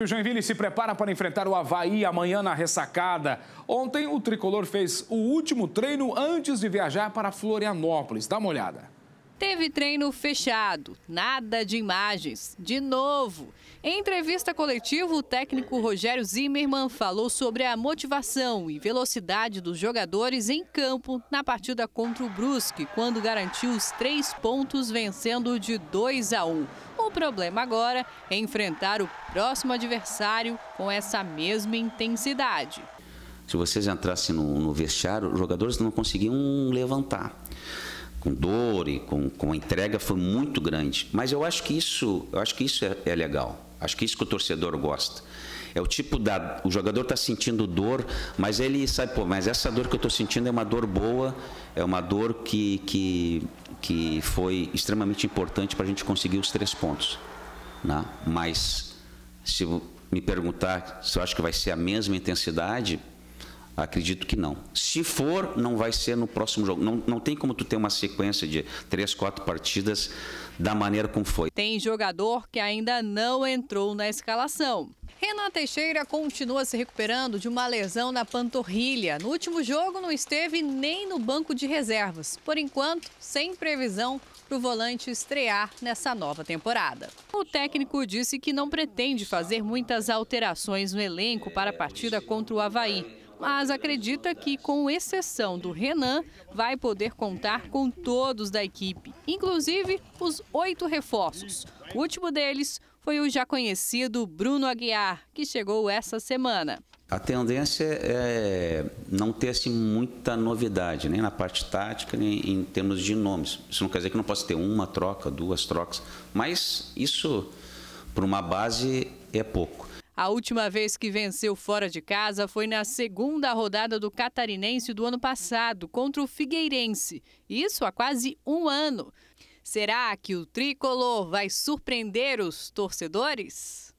O Joinville se prepara para enfrentar o Havaí amanhã na ressacada. Ontem, o tricolor fez o último treino antes de viajar para Florianópolis. Dá uma olhada. Teve treino fechado, nada de imagens, de novo. Em entrevista coletiva, o técnico Rogério Zimmermann falou sobre a motivação e velocidade dos jogadores em campo na partida contra o Brusque, quando garantiu os três pontos vencendo de 2 a 1. Um. O problema agora é enfrentar o próximo adversário com essa mesma intensidade. Se vocês entrassem no, no vestiário, os jogadores não conseguiam levantar. Com dor e com, com entrega foi muito grande. Mas eu acho que isso, eu acho que isso é, é legal. Acho que isso que o torcedor gosta. É o tipo da. O jogador está sentindo dor, mas ele sabe, pô, mas essa dor que eu estou sentindo é uma dor boa, é uma dor que, que, que foi extremamente importante para a gente conseguir os três pontos. Né? Mas se me perguntar se eu acho que vai ser a mesma intensidade, Acredito que não. Se for, não vai ser no próximo jogo. Não, não tem como tu ter uma sequência de três, quatro partidas da maneira como foi. Tem jogador que ainda não entrou na escalação. Renan Teixeira continua se recuperando de uma lesão na panturrilha. No último jogo, não esteve nem no banco de reservas. Por enquanto, sem previsão para o volante estrear nessa nova temporada. O técnico disse que não pretende fazer muitas alterações no elenco para a partida contra o Havaí mas acredita que, com exceção do Renan, vai poder contar com todos da equipe, inclusive os oito reforços. O último deles, foi o já conhecido Bruno Aguiar, que chegou essa semana. A tendência é não ter assim, muita novidade, nem na parte tática, nem em termos de nomes. Isso não quer dizer que não possa ter uma troca, duas trocas, mas isso, para uma base, é pouco. A última vez que venceu fora de casa foi na segunda rodada do Catarinense do ano passado, contra o Figueirense. Isso há quase um ano. Será que o tricolor vai surpreender os torcedores?